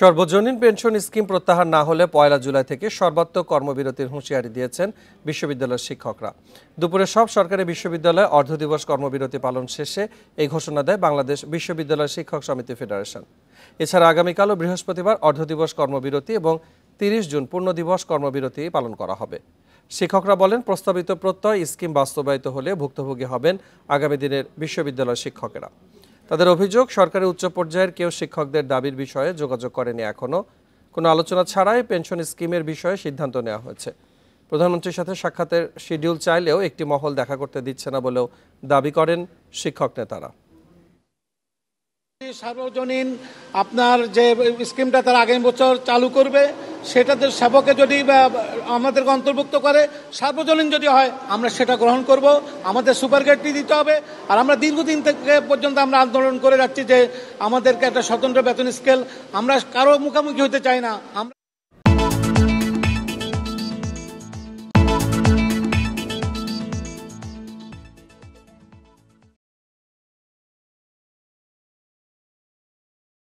সর্বজনীন pension scheme প্রত্যাহার না হলে পয়লা জুলাই থেকে সর্বাত্মক কর্মবিরতির হুঁশিয়ারি দিয়েছেন বিশ্ববিদ্যালয়ের শিক্ষকরা দুপুরে সব সরকারি বিশ্ববিদ্যালয়ে অর্ধদিবস কর্মবিরতি পালন শেষে এই ঘোষণা দেয় বাংলাদেশ বিশ্ববিদ্যালয় শিক্ষক সমিতি ফেডারেশন এছাড়া আগামীকাল ও বৃহস্পতিবার অর্ধদিবস কর্মবিরতি এবং তিরিশ জুন পূর্ণ দিবস কর্মবিরতি পালন করা হবে শিক্ষকরা বলেন প্রস্তাবিত প্রত্যয় স্কিম বাস্তবায়িত হলে ভুক্তভোগী হবেন আগামী দিনের বিশ্ববিদ্যালয় শিক্ষকেরা তাদের অভিযোগ সরকারের উচ্চ পর্যায়ের কেউ শিক্ষকদের দাবির বিষয়ে যোগাযোগ করেনি এখনও কোনো আলোচনা ছাড়াই পেনশন স্কিমের বিষয়ে সিদ্ধান্ত নেওয়া হয়েছে প্রধানমন্ত্রীর সাথে সাক্ষাতের শিডিউল চাইলেও একটি মহল দেখা করতে দিচ্ছে না বলেও দাবি করেন শিক্ষক নেতারা সার্বজনীন আপনার যে স্কিমটা তারা আগামী বছর চালু করবে সেটাতে সেবকে যদি আমাদেরকে অন্তর্ভুক্ত করে সার্বজনীন যদি হয় আমরা সেটা গ্রহণ করব আমাদের সুপার গ্রেডটি দিতে হবে আর আমরা দীর্ঘদিন থেকে পর্যন্ত আমরা আন্দোলন করে যাচ্ছি যে আমাদেরকে একটা স্বতন্ত্র বেতন স্কেল আমরা কারো মুখোমুখি হতে চাই না